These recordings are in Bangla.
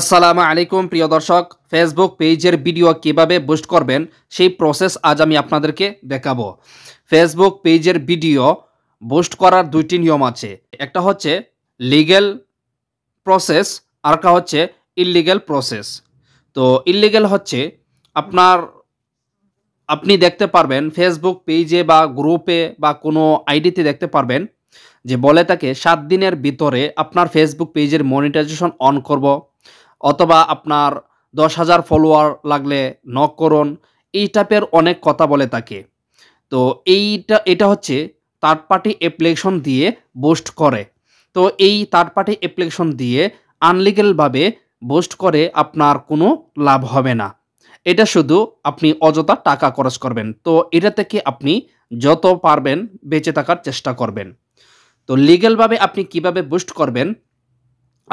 আসসালামু আলাইকুম প্রিয় দর্শক ফেসবুক পেজের ভিডিও কিভাবে বুস্ট করবেন সেই প্রসেস আজ আমি আপনাদেরকে দেখাবো ফেসবুক পেজের ভিডিও বুস্ট করার দুইটি নিয়ম আছে একটা হচ্ছে লিগেল প্রসেস আর একটা হচ্ছে ইললিগ্যাল প্রসেস তো ইললিগ্যাল হচ্ছে আপনার আপনি দেখতে পারবেন ফেসবুক পেজে বা গ্রুপে বা কোনো আইডিতে দেখতে পারবেন যে বলে তাকে সাত দিনের ভিতরে আপনার ফেসবুক পেজের মনিটাইজেশন অন করব অথবা আপনার দশ হাজার ফলোয়ার লাগলে নক করুন এই টাইপের অনেক কথা বলে তাকে তো এইটা এটা হচ্ছে থার্ড পার্টি অ্যাপ্লিকেশন দিয়ে বুস্ট করে তো এই থার্ড পার্টি অ্যাপ্লিকেশন দিয়ে আনলিগেলভাবে বুস্ট করে আপনার কোনো লাভ হবে না এটা শুধু আপনি অযথা টাকা খরচ করবেন তো এটা থেকে আপনি যত পারবেন বেঁচে থাকার চেষ্টা করবেন তো লিগেলভাবে আপনি কিভাবে বুস্ট করবেন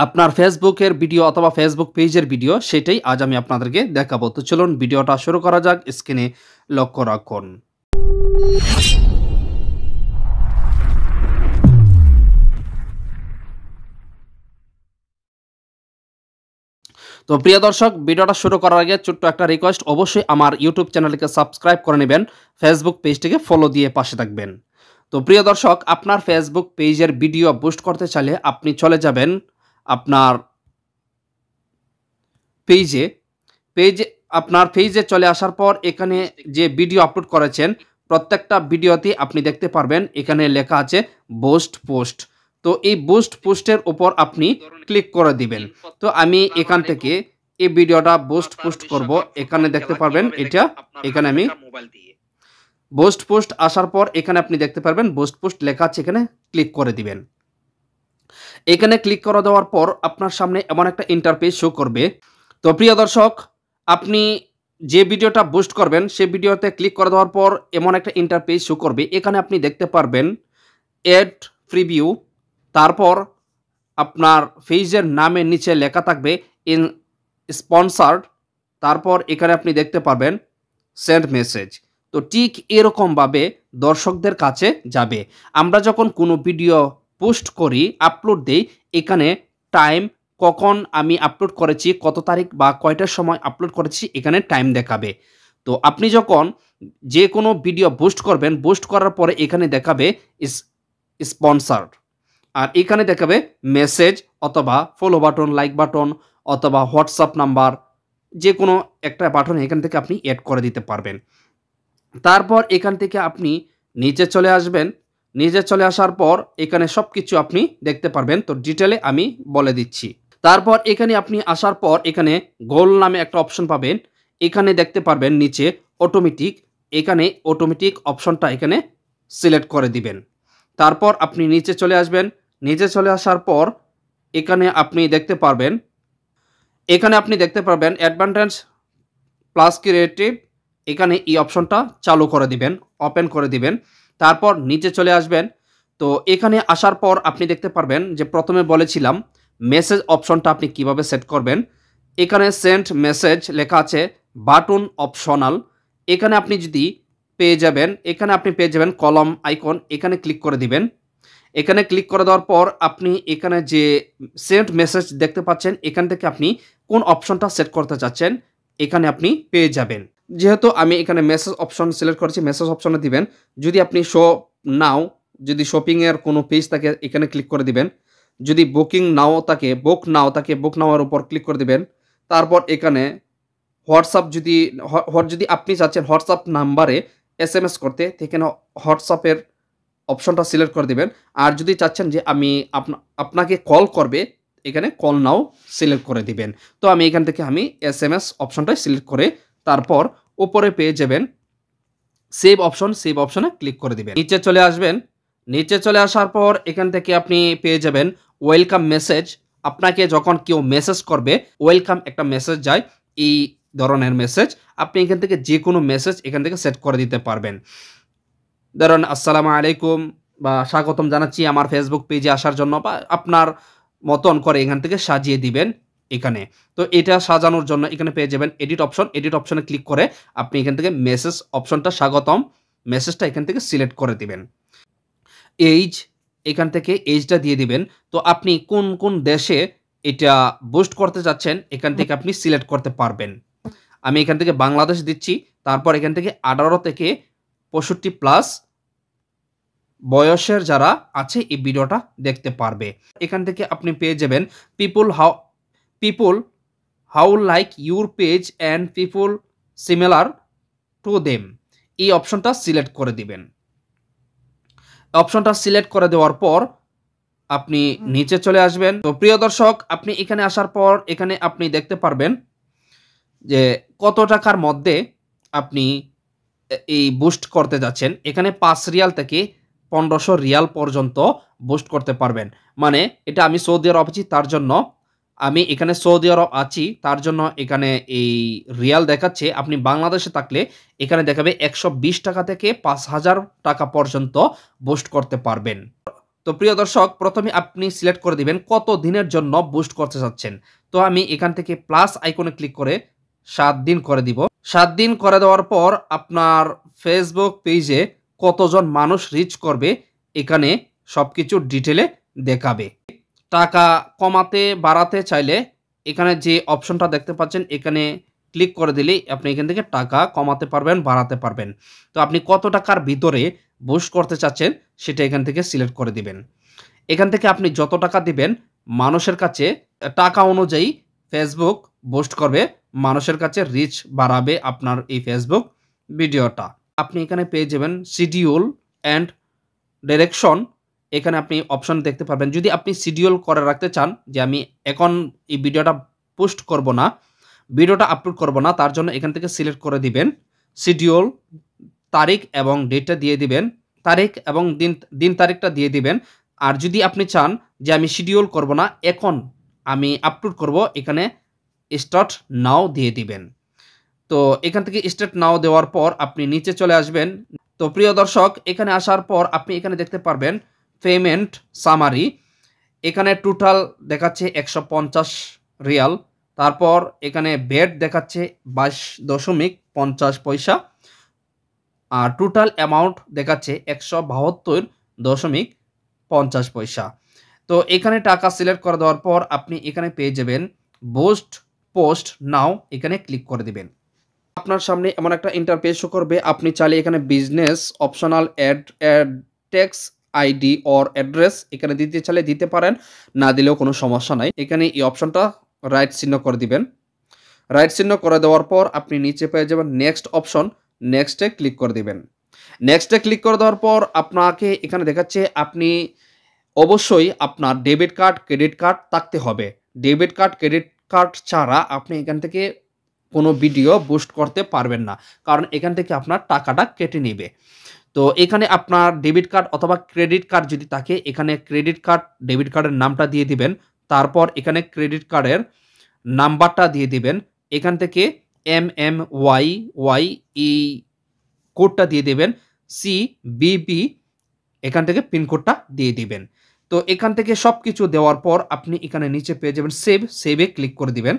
আপনার ফেসবুকের ভিডিও অথবা ফেসবুক পেজের ভিডিও সেটাই আজ আমি আপনাদেরকে দেখাবো তো চলুন ভিডিওটা শুরু করা যাক স্ক্রিনে লক্ষ্য রাখুন তো প্রিয় দর্শক ভিডিওটা শুরু করার আগে ছোট্ট একটা রিকোয়েস্ট অবশ্যই আমার ইউটিউব চ্যানেলকে সাবস্ক্রাইব করে নেবেন ফেসবুক পেজটিকে ফলো দিয়ে পাশে থাকবেন তো প্রিয় দর্শক আপনার ফেসবুক পেজের ভিডিও বুস্ট করতে চাইলে আপনি চলে যাবেন আপনার পেজে পেজে আপনার পেজে চলে আসার পর এখানে যে ভিডিও আপলোড করেছেন প্রত্যেকটা ভিডিওতে আপনি দেখতে পারবেন এখানে লেখা আছে বোস্ট পোস্ট তো এই বোস্ট পোস্টের ওপর আপনি ক্লিক করে দিবেন তো আমি এখান থেকে এই ভিডিওটা বোস্ট পোস্ট করব এখানে দেখতে পারবেন এটা এখানে আমি বোস্ট পোস্ট আসার পর এখানে আপনি দেখতে পারবেন বোস্ট পোস্ট লেখা আছে এখানে ক্লিক করে দিবেন এখানে ক্লিক করা দেওয়ার পর আপনার সামনে এমন একটা ইন্টারপেজ শো করবে তো প্রিয় দর্শক আপনি যে ভিডিওটা বুস্ট করবেন সে ভিডিওতে ক্লিক করে দেওয়ার পর এমন একটা ইন্টারপেজ শো করবে এখানে আপনি দেখতে পারবেন এড প্রিভিউ তারপর আপনার ফেজের নামের নিচে লেখা থাকবে ইন স্পন্সার্ড তারপর এখানে আপনি দেখতে পারবেন সেন্ড মেসেজ তো ঠিক এরকমভাবে দর্শকদের কাছে যাবে আমরা যখন কোনো ভিডিও পোস্ট করি আপলোড দেই এখানে টাইম কখন আমি আপলোড করেছি কত তারিখ বা কয়টার সময় আপলোড করেছি এখানে টাইম দেখাবে তো আপনি যখন যে কোনো ভিডিও বুস্ট করবেন বুস্ট করার পরে এখানে দেখাবে স্পন্সার আর এখানে দেখাবে মেসেজ অথবা ফলো বাটন লাইক বাটন অথবা হোয়াটসঅ্যাপ নাম্বার যে কোনো একটা বাটন এখান থেকে আপনি অ্যাড করে দিতে পারবেন তারপর এখান থেকে আপনি নিচে চলে আসবেন নিজে চলে আসার পর এখানে সব কিছু আপনি দেখতে পারবেন তো ডিটেলে আমি বলে দিচ্ছি তারপর এখানে আপনি আসার পর এখানে গোল নামে একটা অপশন পাবেন এখানে দেখতে পারবেন নিচে অটোমেটিক এখানে অটোমেটিক অপশনটা এখানে সিলেক্ট করে দিবেন তারপর আপনি নিচে চলে আসবেন নিচে চলে আসার পর এখানে আপনি দেখতে পারবেন এখানে আপনি দেখতে পারবেন অ্যাডভান্টেজ প্লাস ক্রিয়েটিভ এখানে এই অপশনটা চালু করে দিবেন ওপেন করে দিবেন তারপর নিচে চলে আসবেন তো এখানে আসার পর আপনি দেখতে পারবেন যে প্রথমে বলেছিলাম মেসেজ অপশনটা আপনি কিভাবে সেট করবেন এখানে সেন্ট মেসেজ লেখা আছে বাটন অপশনাল এখানে আপনি যদি পেয়ে যাবেন এখানে আপনি পেয়ে যাবেন কলম আইকন এখানে ক্লিক করে দিবেন এখানে ক্লিক করে দেওয়ার পর আপনি এখানে যে সেন্ট মেসেজ দেখতে পাচ্ছেন এখান থেকে আপনি কোন অপশনটা সেট করতে চাচ্ছেন এখানে আপনি পেয়ে যাবেন যেহেতু আমি এখানে মেসেজ অপশন সিলেক্ট করেছি মেসেজ অপশনে দিবেন যদি আপনি শো নাও যদি শপিংয়ের কোনো পেজ তাকে এখানে ক্লিক করে দিবেন যদি বুকিং নাও তাকে বুক নাও তাকে বুক নাওয়ার উপর ক্লিক করে দিবেন তারপর এখানে হোয়াটসঅ্যাপ যদি যদি আপনি চাচ্ছেন হোয়াটসঅ্যাপ নাম্বারে এস এম এস করতে সেখানে হোয়াটসঅ্যাপের অপশনটা সিলেক্ট করে দেবেন আর যদি চাচ্ছেন যে আমি আপনাকে কল করবে এখানে কল নাও সিলেক্ট করে দিবেন তো আমি এখান থেকে আমি এস এম এস অপশনটাই সিলেক্ট করে তারপর ওপরে পেয়ে যাবেন সেভ অপশন সেভ অপশনে ক্লিক করে দিবেন নিচে চলে আসবেন নিচে চলে আসার পর এখান থেকে আপনি পেয়ে যাবেন ওয়েলকাম মেসেজ আপনাকে যখন কেউ মেসেজ করবে ওয়েলকাম একটা মেসেজ যায় এই ধরনের মেসেজ আপনি এখান থেকে যে কোনো মেসেজ এখান থেকে সেট করে দিতে পারবেন ধরুন আসসালাম আলাইকুম বা স্বাগতম জানাচ্ছি আমার ফেসবুক পেজে আসার জন্য বা আপনার মতন করে এখান থেকে সাজিয়ে দিবেন এখানে তো এটা সাজানোর জন্য এখানে পেয়ে যাবেন এডিট অপশন এডিট অপশনে ক্লিক করে আপনি এখান থেকে মেসেজ অপশনটা স্বাগতম মেসেজটা এখান থেকে সিলেক্ট করে দিবেন এইজ এখান থেকে এইজটা দিয়ে দিবেন তো আপনি কোন কোন দেশে এটা বুস্ট করতে যাচ্ছেন এখান থেকে আপনি সিলেক্ট করতে পারবেন আমি এখান থেকে বাংলাদেশ দিচ্ছি তারপর এখান থেকে আঠারো থেকে পঁয়ষট্টি প্লাস বয়সের যারা আছে এই ভিডিওটা দেখতে পারবে এখান থেকে আপনি পেয়ে যাবেন people who people who like your page and people similar to them এই অপশনটা সিলেক্ট করে দিবেন অপশনটা সিলেক্ট করে দেওয়ার পর আপনি নিচে চলে আসবেন তো প্রিয় দর্শক আপনি এখানে আসার পর এখানে আপনি দেখতে পারবেন যে কত টাকার মধ্যে আপনি এই বুস্ট করতে যাচ্ছেন এখানে পাঁচ রিয়াল থেকে পনেরোশো রিয়াল পর্যন্ত বুস্ট করতে পারবেন মানে এটা আমি সৌদি আরব আছি তার জন্য আমি এখানে সৌদি আরব আছি তার জন্য এখানে এই রিয়াল দেখাচ্ছে আপনি বাংলাদেশে থাকলে এখানে দেখাবে একশো টাকা থেকে পাঁচ হাজার টাকা পর্যন্ত বুস্ট করতে পারবেন তো প্রিয় দর্শক প্রথমে আপনি সিলেক্ট করে দিবেন কত দিনের জন্য বুস্ট করতে চাচ্ছেন তো আমি এখান থেকে প্লাস আইকনে ক্লিক করে সাত দিন করে দিব সাত দিন করে দেওয়ার পর আপনার ফেসবুক পেজে কতজন মানুষ রিচ করবে এখানে সব কিছু ডিটেলে দেখাবে টাকা কমাতে বাড়াতে চাইলে এখানে যে অপশনটা দেখতে পাচ্ছেন এখানে ক্লিক করে দিলেই আপনি এখান থেকে টাকা কমাতে পারবেন বাড়াতে পারবেন তো আপনি কত টাকার ভিতরে বুস্ট করতে চাচ্ছেন সেটা এখান থেকে সিলেক্ট করে দিবেন এখান থেকে আপনি যত টাকা দিবেন মানুষের কাছে টাকা অনুযায়ী ফেসবুক বুস্ট করবে মানুষের কাছে রিচ বাড়াবে আপনার এই ফেসবুক ভিডিওটা আপনি এখানে পেয়ে যাবেন শিডিউল অ্যান্ড ডিরেকশন এখানে আপনি অপশন দেখতে পারবেন যদি আপনি শিডিউল করে রাখতে চান যে আমি এখন এই ভিডিওটা পোস্ট করব না ভিডিওটা আপলোড করব না তার জন্য এখান থেকে সিলেক্ট করে দিবেন শিডিউল তারিখ এবং ডেটটা দিয়ে দিবেন তারিখ এবং দিন দিন তারিখটা দিয়ে দিবেন আর যদি আপনি চান যে আমি শিডিউল করব না এখন আমি আপলোড করব এখানে স্টার্ট নাও দিয়ে দিবেন তো এখান থেকে স্টার্ট নাও দেওয়ার পর আপনি নিচে চলে আসবেন তো প্রিয় দর্শক এখানে আসার পর আপনি এখানে দেখতে পারবেন পেমেন্ট সামারি এখানে টোটাল দেখাচ্ছে একশো পঞ্চাশ রিয়াল তারপর এখানে বেড দেখাচ্ছে বাইশ দশমিক পঞ্চাশ পয়সা আর টোটাল অ্যামাউন্ট দেখাচ্ছে একশো বাহাত্তর দশমিক পঞ্চাশ পয়সা তো এখানে টাকা সিলেক্ট করে দেওয়ার পর আপনি এখানে পেয়ে যাবেন বোস্ট পোস্ট নাও এখানে ক্লিক করে দেবেন আপনার সামনে এমন একটা ইন্টারপেজ করবে আপনি চালিয়ে এখানে business optional add add tax ID or address এখানে দিতে চাইলে দিতে পারেন না দিলেও কোনো সমস্যা নাই এখানে এই অপশনটা রাইট চিহ্ন করে দিবেন রাইট চিহ্ন করে দেওয়ার পর আপনি নিচে পেয়ে যাবেন নেক্সট অপশন নেক্সটে ক্লিক করে দিবেন নেক্সটে ক্লিক করে দেওয়ার পর আপনাকে এখানে দেখাচ্ছে আপনি অবশ্যই আপনার ডেবিট কার্ড ক্রেডিট কার্ড থাকতে হবে ডেবিট কার্ড ক্রেডিট কার্ড ছাড়া আপনি এখান থেকে কোনো ভিডিও বুস্ট করতে পারবেন না কারণ এখান থেকে আপনার টাকাটা কেটে নেবে তো এখানে আপনার ডেবিট কার্ড অথবা ক্রেডিট কার্ড যদি থাকে এখানে ক্রেডিট কার্ড ডেবিট কার্ডের নামটা দিয়ে দিবেন তারপর এখানে ক্রেডিট কার্ডের নাম্বারটা দিয়ে দিবেন এখান থেকে M M Y Y E কোডটা দিয়ে দেবেন সি বিপি এখান থেকে পিনকোডটা দিয়ে দিবেন তো এখান থেকে সব কিছু দেওয়ার পর আপনি এখানে নিচে পেয়ে যাবেন সেভ সেভে ক্লিক করে দিবেন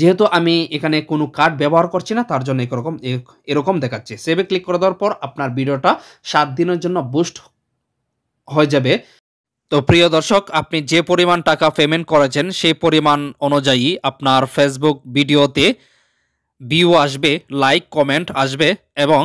যেহেতু আমি এখানে কোনো কার্ড ব্যবহার করছি না তার জন্য এরকম এরকম দেখাচ্ছে সেভে ক্লিক করে দেওয়ার পর আপনার ভিডিওটা সাত দিনের জন্য বুস্ট হয়ে যাবে তো প্রিয় দর্শক আপনি যে পরিমাণ টাকা পেমেন্ট করেছেন সেই পরিমাণ অনুযায়ী আপনার ফেসবুক ভিডিওতে ভিউ আসবে লাইক কমেন্ট আসবে এবং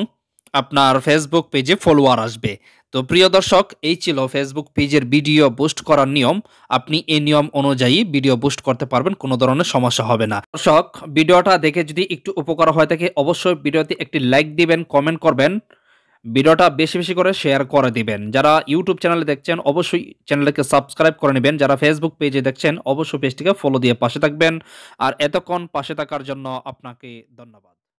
আপনার ফেসবুক পেজে ফলোয়ার আসবে তো প্রিয় দর্শক এই ছিল ফেসবুক পেজের ভিডিও বুস্ট করার নিয়ম আপনি এই নিয়ম অনুযায়ী ভিডিও বুস্ট করতে পারবেন কোনো ধরনের সমস্যা হবে না দর্শক ভিডিওটা দেখে যদি একটু উপকার হয়ে থাকে অবশ্যই ভিডিওতে একটি লাইক দিবেন কমেন্ট করবেন ভিডিওটা বেশি বেশি করে শেয়ার করে দিবেন যারা ইউটিউব চ্যানেলে দেখছেন অবশ্যই চ্যানেলকে সাবস্ক্রাইব করে নেবেন যারা ফেসবুক পেজে দেখছেন অবশ্যই পেজটিকে ফলো দিয়ে পাশে থাকবেন আর এতক্ষণ পাশে থাকার জন্য আপনাকে ধন্যবাদ